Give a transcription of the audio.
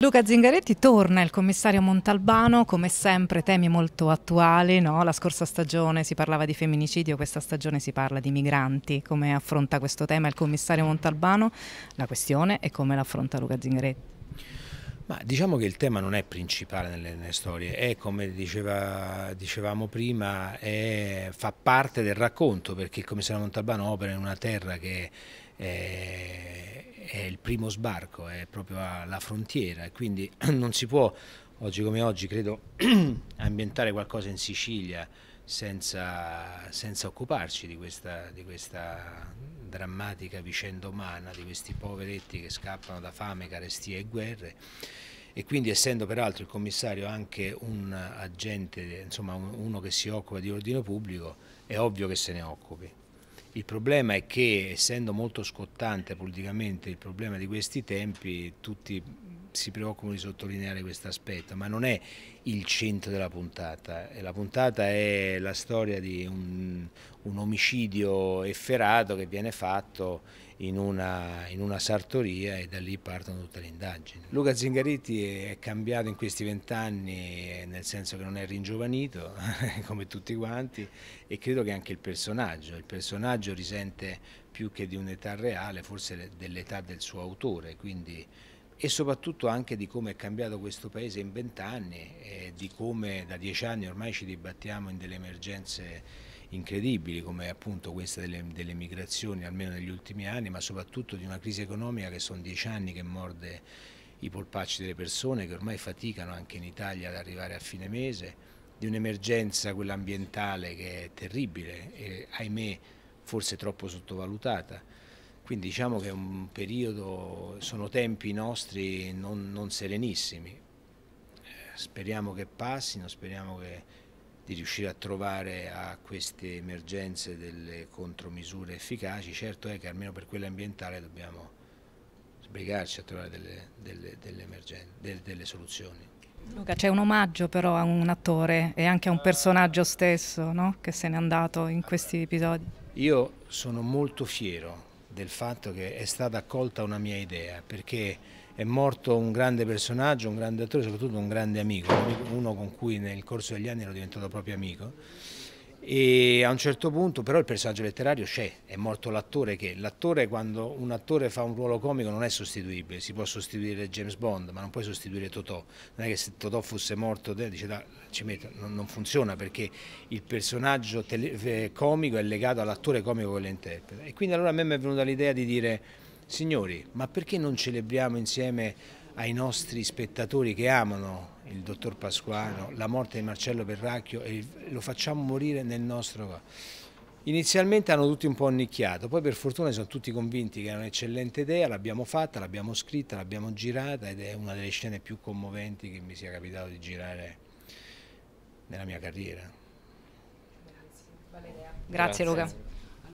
Luca Zingaretti torna il commissario Montalbano, come sempre temi molto attuali, no? la scorsa stagione si parlava di femminicidio, questa stagione si parla di migranti, come affronta questo tema il commissario Montalbano, la questione e come l'affronta Luca Zingaretti? Ma diciamo che il tema non è principale nelle, nelle storie, è come diceva, dicevamo prima, è, fa parte del racconto perché il commissario Montalbano opera in una terra che... È, è il primo sbarco, è proprio alla frontiera e quindi non si può oggi come oggi credo ambientare qualcosa in Sicilia senza, senza occuparci di questa, di questa, drammatica vicenda umana, di questi poveretti che scappano da fame, carestie e guerre e quindi essendo peraltro il commissario anche un agente, insomma uno che si occupa di ordine pubblico, è ovvio che se ne occupi. Il problema è che essendo molto scottante politicamente il problema di questi tempi tutti si preoccupano di sottolineare questo aspetto, ma non è il centro della puntata. Eh, la puntata è la storia di un, un omicidio efferato che viene fatto in una, in una, sartoria e da lì partono tutte le indagini. Luca Zingaretti è cambiato in questi vent'anni, eh, nel senso che non è ringiovanito, come tutti quanti, e credo che anche il personaggio, il personaggio risente più che di un'età reale, forse dell'età del suo autore, quindi e soprattutto anche di come è cambiato questo paese in vent'anni e di come da dieci anni ormai ci dibattiamo in delle emergenze incredibili come appunto questa delle, delle, migrazioni almeno negli ultimi anni ma soprattutto di una crisi economica che sono dieci anni che morde i polpacci delle persone che ormai faticano anche in Italia ad arrivare a fine mese di un'emergenza quella ambientale che è terribile e ahimè forse troppo sottovalutata quindi diciamo che è un periodo, sono tempi nostri non, non serenissimi. Eh, speriamo che passino, speriamo che, di riuscire a trovare a queste emergenze delle contromisure efficaci. Certo è che almeno per quella ambientale dobbiamo sbrigarci a trovare delle, delle, delle, delle, delle soluzioni. Luca, c'è un omaggio però a un attore e anche a un personaggio stesso no? che se n'è andato in questi episodi. Io sono molto fiero del fatto che è stata accolta una mia idea, perché è morto un grande personaggio, un grande attore, soprattutto un grande amico, uno con cui nel corso degli anni ero diventato proprio amico e a un certo punto però il personaggio letterario c'è, è morto l'attore che l'attore quando un attore fa un ruolo comico non è sostituibile, si può sostituire James Bond ma non puoi sostituire Totò, non è che se Totò fosse morto dice, da, ci metto, non, non, funziona perché il personaggio tele, eh, comico è legato all'attore comico che lo interpreta e quindi allora a me mi è venuta l'idea di dire signori ma perché non celebriamo insieme ai nostri spettatori che amano il dottor Pasquano, la morte di Marcello Perracchio e lo facciamo morire nel nostro... Inizialmente hanno tutti un po' annicchiato, poi per fortuna sono tutti convinti che era un'eccellente idea, l'abbiamo fatta, l'abbiamo scritta, l'abbiamo girata ed è una delle scene più commoventi che mi sia capitato di girare nella mia carriera. Grazie, Grazie, Grazie. Luca.